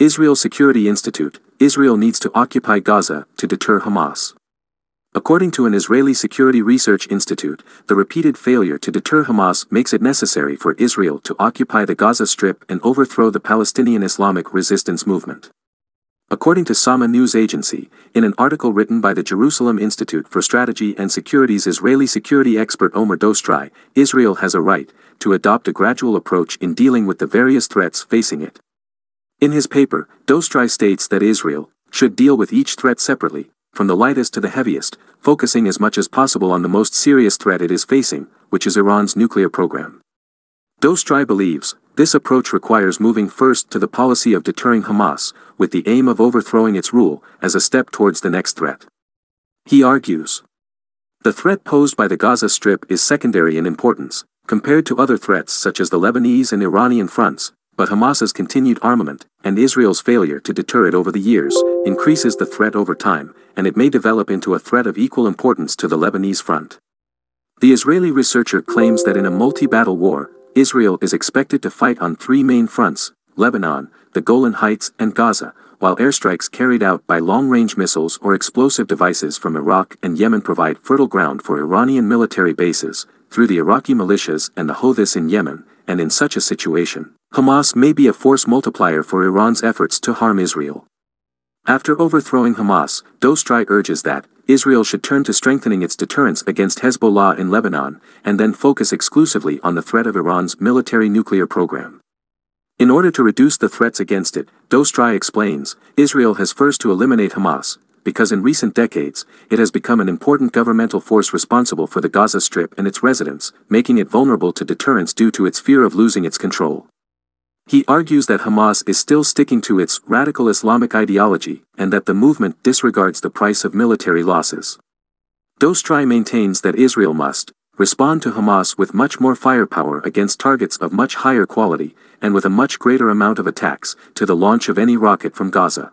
Israel Security Institute, Israel needs to occupy Gaza to deter Hamas. According to an Israeli Security Research Institute, the repeated failure to deter Hamas makes it necessary for Israel to occupy the Gaza Strip and overthrow the Palestinian Islamic resistance movement. According to Sama News Agency, in an article written by the Jerusalem Institute for Strategy and Security's Israeli security expert Omer Dostri, Israel has a right to adopt a gradual approach in dealing with the various threats facing it, in his paper, Dostry states that Israel should deal with each threat separately, from the lightest to the heaviest, focusing as much as possible on the most serious threat it is facing, which is Iran's nuclear program. Dostry believes this approach requires moving first to the policy of deterring Hamas, with the aim of overthrowing its rule, as a step towards the next threat. He argues the threat posed by the Gaza Strip is secondary in importance, compared to other threats such as the Lebanese and Iranian fronts, but Hamas's continued armament, and Israel's failure to deter it over the years, increases the threat over time, and it may develop into a threat of equal importance to the Lebanese front. The Israeli researcher claims that in a multi-battle war, Israel is expected to fight on three main fronts, Lebanon, the Golan Heights and Gaza, while airstrikes carried out by long-range missiles or explosive devices from Iraq and Yemen provide fertile ground for Iranian military bases, through the Iraqi militias and the Houthis in Yemen, and in such a situation, Hamas may be a force multiplier for Iran's efforts to harm Israel. After overthrowing Hamas, Dostri urges that, Israel should turn to strengthening its deterrence against Hezbollah in Lebanon, and then focus exclusively on the threat of Iran's military nuclear program. In order to reduce the threats against it, Dostri explains, Israel has first to eliminate Hamas, because in recent decades, it has become an important governmental force responsible for the Gaza Strip and its residents, making it vulnerable to deterrence due to its fear of losing its control. He argues that Hamas is still sticking to its radical Islamic ideology and that the movement disregards the price of military losses. Dostri maintains that Israel must respond to Hamas with much more firepower against targets of much higher quality and with a much greater amount of attacks to the launch of any rocket from Gaza.